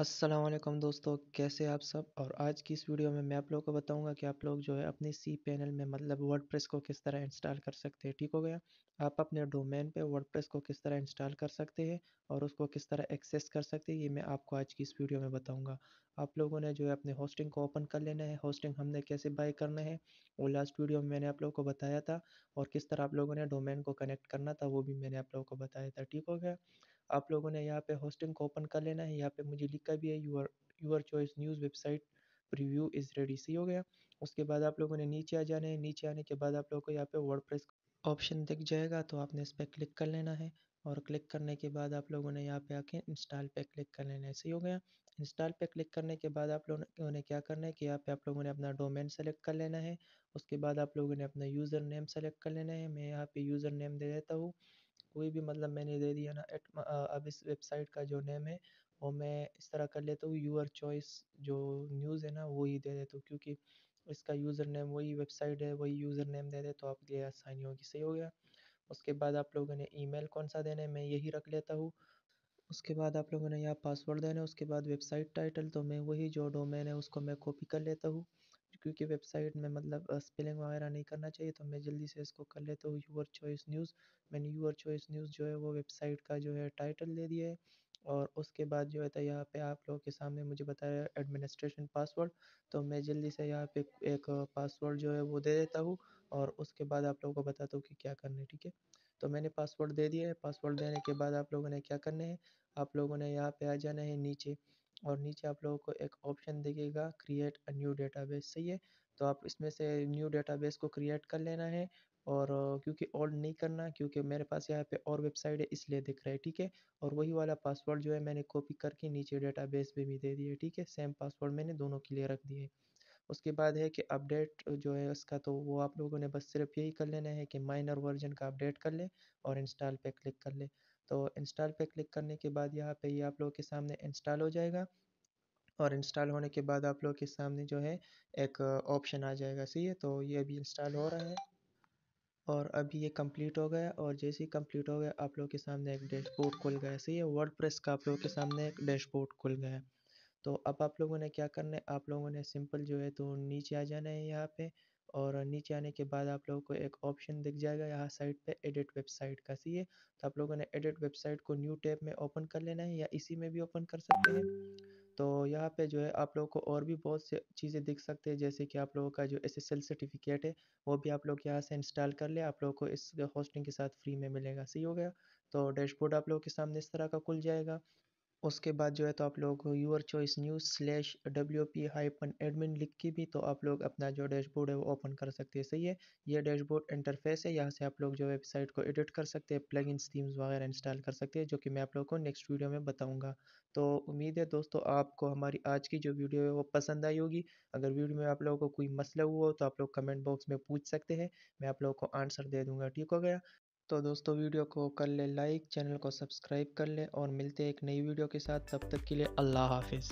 असलम दोस्तों कैसे आप सब और आज की इस वीडियो में मैं आप लोगों को बताऊंगा कि आप लोग जो है अपनी सी पैनल में मतलब वर्डप्रेस को किस तरह इंस्टॉल कर सकते हैं ठीक हो गया आप अपने डोमेन पे वर्डप्रेस को किस तरह इंस्टॉल कर सकते हैं और उसको किस तरह एक्सेस कर सकते हैं ये मैं आपको आज की इस वीडियो में बताऊँगा आप लोगों ने जो है अपने होस्टिंग को ओपन कर लेना है होस्टिंग हमने कैसे बाई करना है वो लास्ट वीडियो में मैंने आप लोगों को बताया था और किस तरह आप लोगों ने डोमेन को कनेक्ट करना था वो भी मैंने आप लोगों को बताया था ठीक हो गया आप लोगों ने यहाँ पे होस्टिंग को ओपन कर लेना है यहाँ पे मुझे लिखा भी है your your choice news website preview is ready सी हो गया उसके बाद आप लोगों ने नीचे आ जाना है नीचे आने के बाद आप लोगों को यहाँ पे वर्ड ऑप्शन दिख जाएगा तो आपने इस पर क्लिक कर लेना है और क्लिक करने के बाद आप लोगों ने यहाँ पे आके इंस्टॉल पे क्लिक कर लेना है सही हो गया इंस्टॉल पे क्लिक करने के बाद आप लोगों ने क्या करना है कि यहाँ पे आप लोगों ने अपना डोमेन सेलेक्ट कर लेना है उसके बाद आप लोगों ने अपना यूज़र नेम सेलेक्ट कर लेना है मैं यहाँ पे यूज़र नेम दे देता हूँ कोई भी मतलब मैंने दे दिया ना एट अब इस वेबसाइट का जो नेम है वो मैं इस तरह कर लेता हूँ यूअर चॉइस जो न्यूज़ है ना वो ही दे देता हूँ क्योंकि इसका यूज़र नेम वही वेबसाइट है वही यूज़र नेम दे दे तो आप लिए आसानी होगी सही हो गया उसके बाद आप लोगों ने ईमेल कौन सा देना है मैं यही रख लेता हूँ उसके बाद आप लोगों ने यहाँ पासवर्ड देना है उसके बाद वेबसाइट टाइटल तो मैं वही जो डोमेन है उसको मैं कॉपी कर लेता हूँ क्योंकि वेबसाइट में मतलब स्पेलिंग वगैरह नहीं करना चाहिए तो मैं जल्दी से इसको कर लेता हूँ यूअर चॉइस न्यूज़ मैंने यूअर चॉइस न्यूज़ जो है वो वेबसाइट का जो है टाइटल दे दिया है और उसके बाद जो है तो यहाँ पे आप लोगों के सामने मुझे बताया एडमिनिस्ट्रेशन पासवर्ड तो मैं जल्दी से यहाँ पे एक पासवर्ड जो है वो दे देता हूँ और उसके बाद आप लोगों को बताता हूँ कि क्या करना है ठीक है तो मैंने पासवर्ड दे दिया है पासवर्ड देने के बाद आप लोगों ने क्या करना है आप लोगों ने यहाँ पे आ जाना है नीचे और नीचे आप लोगों को एक ऑप्शन दिखेगा क्रिएट अ न्यू डेटाबेस सही है तो आप इसमें से न्यू डेटाबेस को क्रिएट कर लेना है और क्योंकि ओल्ड नहीं करना क्योंकि मेरे पास यहाँ पे और वेबसाइट है इसलिए दिख रहा है ठीक है और वही वाला पासवर्ड जो है मैंने कॉपी करके नीचे डेटाबेस पे भी दे दिया ठीक है सेम पासवर्ड मैंने दोनों के लिए रख दिए उसके बाद है कि अपडेट जो है उसका तो वो आप लोगों ने बस सिर्फ यही कर लेना है कि माइनर वर्जन का अपडेट कर ले और इंस्टॉल पे क्लिक कर ले तो इंस्टॉल पे क्लिक करने के बाद यहाँ पे ये यह आप लोगों के सामने इंस्टॉल हो जाएगा और इंस्टॉल होने के बाद आप लोग के सामने जो है एक ऑप्शन आ जाएगा सही है तो ये अभी इंस्टॉल हो रहा है और अभी ये कंप्लीट हो गया और जैसे ही कंप्लीट हो गया आप लोग के सामने एक डैशबोर्ड खुल गया सही है वर्ड का आप लोगों के सामने एक डैशबोर्ड खुल गया है तो अब आप लोगों ने क्या करना है आप लोगों ने सिंपल जो है तो नीचे आ जाना है यहाँ पे और नीचे आने के बाद आप लोगों को एक ऑप्शन दिख जाएगा यहाँ साइड पे एडिट वेबसाइट का सी है तो आप लोगों ने एडिट वेबसाइट को न्यू टैब में ओपन कर लेना है या इसी में भी ओपन कर सकते हैं तो यहाँ पे जो है आप लोगों को और भी बहुत से चीज़ें दिख सकते हैं जैसे कि आप लोगों का जो एस सर्टिफिकेट है वो भी आप लोग यहाँ से इंस्टॉल कर ले आप लोगों को इस होस्टिंग के साथ फ्री में मिलेगा सही हो गया तो डैशबोर्ड आप लोगों के सामने इस तरह का खुल जाएगा उसके बाद जो है तो आप लोग your choice news slash W P hyphen admin लिख के भी तो आप लोग अपना जो डैशबोर्ड है वो ओपन कर सकते हैं सही है ये डैशबोर्ड इंटरफेस है यहाँ से आप लोग जो वेबसाइट को एडिट कर सकते हैं प्लग इन थीम्स वगैरह इंस्टॉल कर सकते हैं जो कि मैं आप लोग को नेक्स्ट वीडियो में बताऊँगा तो उम्मीद है दोस्तों आपको हमारी आज की जो वीडियो है वो पसंद आई होगी अगर वीडियो में आप लोगों को कोई मसला हुआ हो तो आप लोग कमेंट बॉक्स में पूछ सकते हैं मैं आप लोगों को आंसर दे दूँगा ठीक हो गया तो दोस्तों वीडियो को कर ले लाइक चैनल को सब्सक्राइब कर ले और मिलते हैं एक नई वीडियो के साथ तब तक के लिए अल्लाह हाफिज़